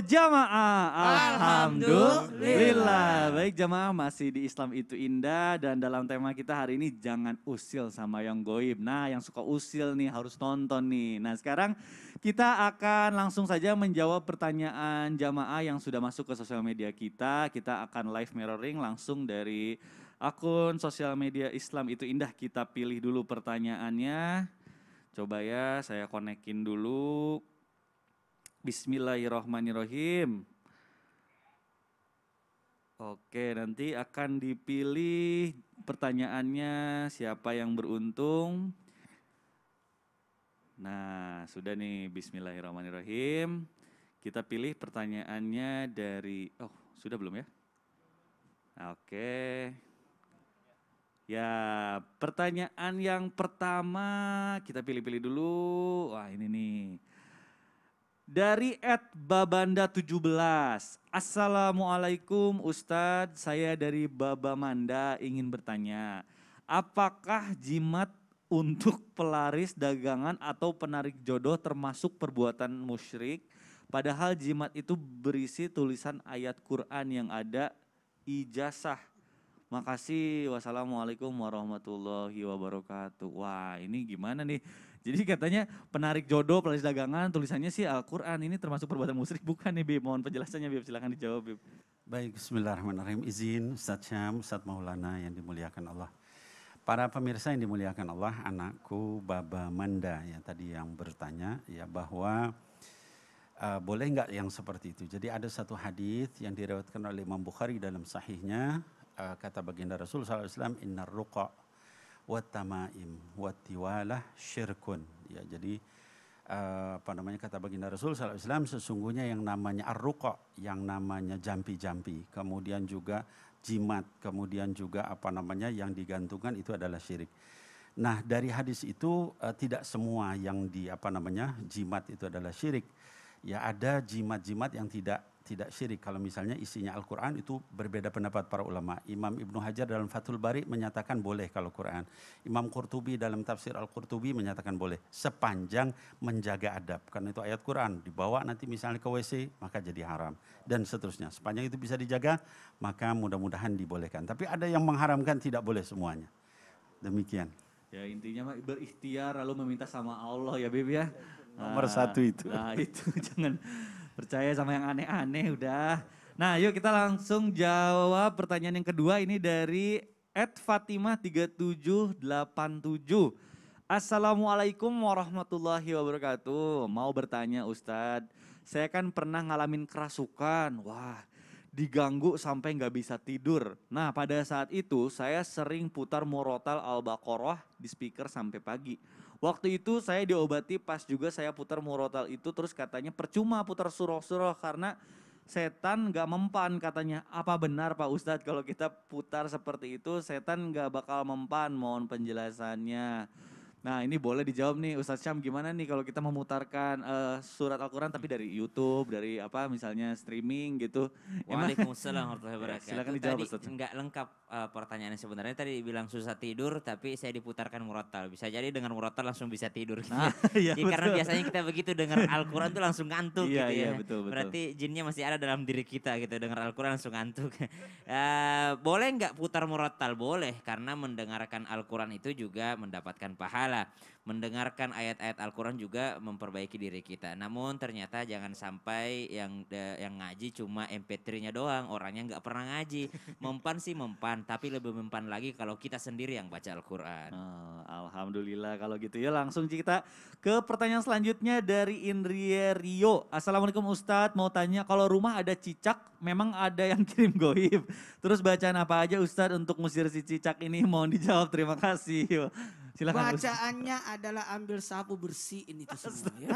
jamaah? Alhamdulillah. Baik jamaah masih di Islam itu indah dan dalam tema kita hari ini jangan usil sama yang goib. Nah yang suka usil nih harus nonton nih. Nah sekarang kita akan langsung saja menjawab pertanyaan jamaah yang sudah masuk ke sosial media kita. Kita akan live mirroring langsung dari akun sosial media Islam itu indah. Kita pilih dulu pertanyaannya. Coba ya saya konekin dulu Bismillahirrahmanirrahim. Oke, nanti akan dipilih pertanyaannya siapa yang beruntung. Nah, sudah nih bismillahirrahmanirrahim. Kita pilih pertanyaannya dari oh, sudah belum ya? Oke. Ya, pertanyaan yang pertama kita pilih-pilih dulu. Wah, dari Ed Babanda 17. Assalamualaikum Ustadz, saya dari Babamanda ingin bertanya. Apakah jimat untuk pelaris dagangan atau penarik jodoh termasuk perbuatan musyrik? Padahal jimat itu berisi tulisan ayat Quran yang ada ijazah Makasih. Wassalamualaikum warahmatullahi wabarakatuh. Wah, ini gimana nih? Jadi katanya penarik jodoh, pelaris dagangan, tulisannya sih Al-Qur'an. Ini termasuk perbuatan musyrik bukan nih, Bib? Mohon penjelasannya, Bib. Silahkan dijawab, Bib. Baik, bismillahirrahmanirrahim. Izin Ustaz Syam, Ustaz Maulana yang dimuliakan Allah. Para pemirsa yang dimuliakan Allah, anakku Baba Manda ya tadi yang bertanya ya bahwa uh, boleh nggak yang seperti itu. Jadi ada satu hadis yang diriwayatkan oleh Imam Bukhari dalam sahihnya Eh, kata baginda Rasul SAW, innar ruqa wa watiwalah wa syirkun. Ya, jadi uh, apa namanya kata baginda Rasul SAW sesungguhnya yang namanya arruqa, yang namanya jampi-jampi, kemudian juga jimat, kemudian juga apa namanya yang digantungkan itu adalah syirik. Nah, dari hadis itu uh, tidak semua yang di apa namanya jimat itu adalah syirik. Ya ada jimat-jimat yang tidak tidak syirik kalau misalnya isinya Al-Quran itu berbeda pendapat para ulama. Imam Ibnu Hajar dalam Fathul Bari menyatakan boleh kalau Quran. Imam Qurtubi dalam tafsir Al-Qurtubi menyatakan boleh sepanjang menjaga adab. Karena itu ayat Quran dibawa nanti misalnya ke WC maka jadi haram dan seterusnya. Sepanjang itu bisa dijaga maka mudah-mudahan dibolehkan. Tapi ada yang mengharamkan tidak boleh semuanya. Demikian. Ya intinya mah berikhtiar lalu meminta sama Allah ya Beb ya. Nomor nah, satu itu. Nah itu jangan Percaya sama yang aneh-aneh udah. Nah yuk kita langsung jawab pertanyaan yang kedua ini dari Ed Fatimah 3787. Assalamualaikum warahmatullahi wabarakatuh. Mau bertanya Ustadz, saya kan pernah ngalamin kerasukan. Wah, diganggu sampai nggak bisa tidur. Nah pada saat itu saya sering putar Morotal Al-Baqarah di speaker sampai pagi. Waktu itu saya diobati pas juga saya putar Morotal itu terus katanya percuma putar surah-surah karena setan nggak mempan katanya. Apa benar Pak Ustadz kalau kita putar seperti itu setan nggak bakal mempan mohon penjelasannya. Nah ini boleh dijawab nih Ustadz Syam gimana nih kalau kita memutarkan uh, surat Al-Quran tapi dari Youtube, dari apa misalnya streaming gitu. Waalaikumsalam warahmatullahi ya, wabarakatuh. Silahkan dijawab Ustadz. Enggak lengkap uh, pertanyaannya sebenarnya tadi bilang susah tidur tapi saya diputarkan murotal. Bisa jadi dengan murotal langsung bisa tidur. Nah, iya, ya, karena biasanya kita begitu dengar Al-Quran tuh langsung ngantuk iya, gitu iya, ya. Iya, betul, betul. Berarti jinnya masih ada dalam diri kita gitu dengar Al-Quran langsung ngantuk. uh, boleh nggak putar murotal? Boleh karena mendengarkan Al-Quran itu juga mendapatkan pahala segala. Mendengarkan ayat-ayat Al-Quran juga memperbaiki diri kita. Namun ternyata jangan sampai yang yang ngaji cuma MP3-nya doang, orangnya nggak pernah ngaji. Mempan sih mempan, tapi lebih mempan lagi kalau kita sendiri yang baca Al-Quran. Oh, Alhamdulillah kalau gitu ya langsung kita ke pertanyaan selanjutnya dari Indria Rio. Assalamualaikum Ustadz, mau tanya kalau rumah ada cicak, memang ada yang kirim goib. Terus bacaan apa aja Ustadz untuk musir si cicak ini? Mohon dijawab, terima kasih. Silahkan Bacaannya adalah ambil sapu bersihin itu semua ya.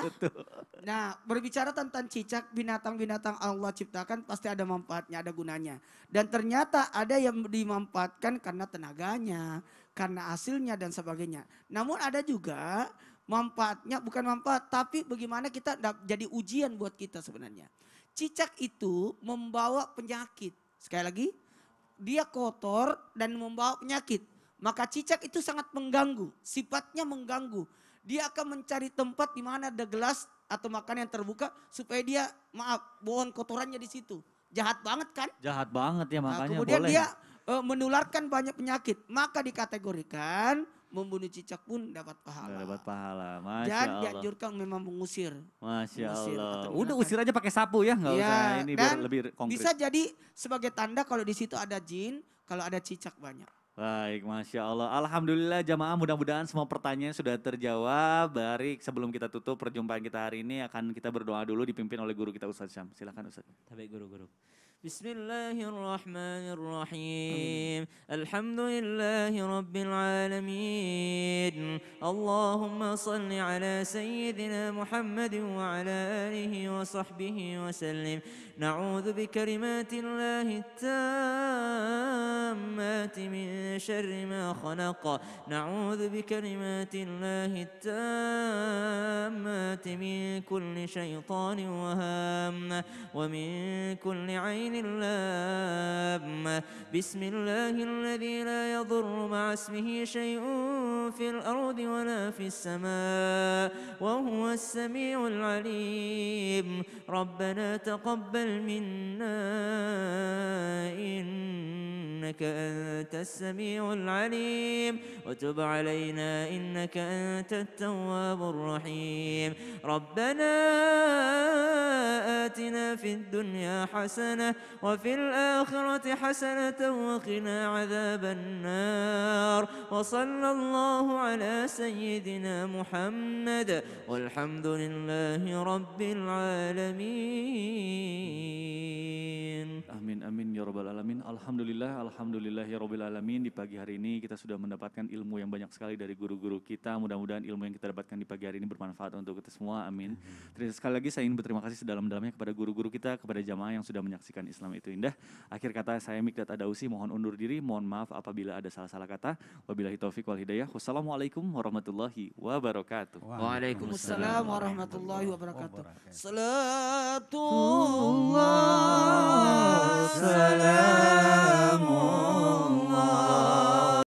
Nah, berbicara tentang cicak binatang-binatang Allah ciptakan pasti ada manfaatnya, ada gunanya. Dan ternyata ada yang dimanfaatkan karena tenaganya, karena hasilnya dan sebagainya. Namun ada juga manfaatnya bukan manfaat tapi bagaimana kita jadi ujian buat kita sebenarnya. Cicak itu membawa penyakit. Sekali lagi, dia kotor dan membawa penyakit maka cicak itu sangat mengganggu, sifatnya mengganggu. Dia akan mencari tempat di mana ada gelas atau makan yang terbuka supaya dia maaf bohong kotorannya di situ. Jahat banget kan? Jahat banget ya nah, makanya nah, kemudian boleh. dia uh, menularkan banyak penyakit. Maka dikategorikan membunuh cicak pun dapat pahala. Dapat pahala. Masya dan Allah. dianjurkan memang mengusir. Masya mengusir, Allah. Udah usir aja pakai sapu ya, nggak ya, usah ini biar lebih konkret. Bisa jadi sebagai tanda kalau di situ ada jin, kalau ada cicak banyak. Baik, Masya Allah. Alhamdulillah jamaah mudah-mudahan semua pertanyaan sudah terjawab. Barik, sebelum kita tutup perjumpaan kita hari ini akan kita berdoa dulu dipimpin oleh guru kita Ustaz Syam. Silakan Ustaz. Baik guru-guru. بسم الله الرحمن الرحيم الحمد لله رب العالمين اللهم صل على سيدنا محمد وعلى آله وصحبه وسلم نعوذ بكلمات الله التامات من شر ما خلق نعوذ بكلمات الله التامات من كل شيطان وهام ومن كل عين لام بسم الله الذي لا يضر مع اسمه شيء في الأرض ولا في السماء وهو السميع العليم ربنا تقبل منا إنك أنت السميع العليم وتب علينا إنك أنت التواب الرحيم ربنا آتنا في الدنيا حسنة وفي الآخرة حسنة وقنا عذاب النار وصلى الله على سيدنا محمد والحمد لله رب العالمين آمين آمين يا رب العالمين الحمد لله alamin di pagi hari ini kita sudah mendapatkan ilmu yang banyak sekali dari guru-guru kita. Mudah-mudahan ilmu yang kita dapatkan di pagi hari ini bermanfaat untuk kita semua. Amin. Terima kasih sekali lagi saya ingin berterima kasih sedalam-dalamnya kepada guru-guru kita, kepada jamaah yang sudah menyaksikan Islam itu indah. Akhir kata saya Mikdat Adausi mohon undur diri, mohon maaf apabila ada salah-salah kata. Wabillahi taufik wal hidayah. Wassalamualaikum warahmatullahi wabarakatuh. Waalaikumsalam warahmatullahi wabarakatuh. Salatullah salamu Oh.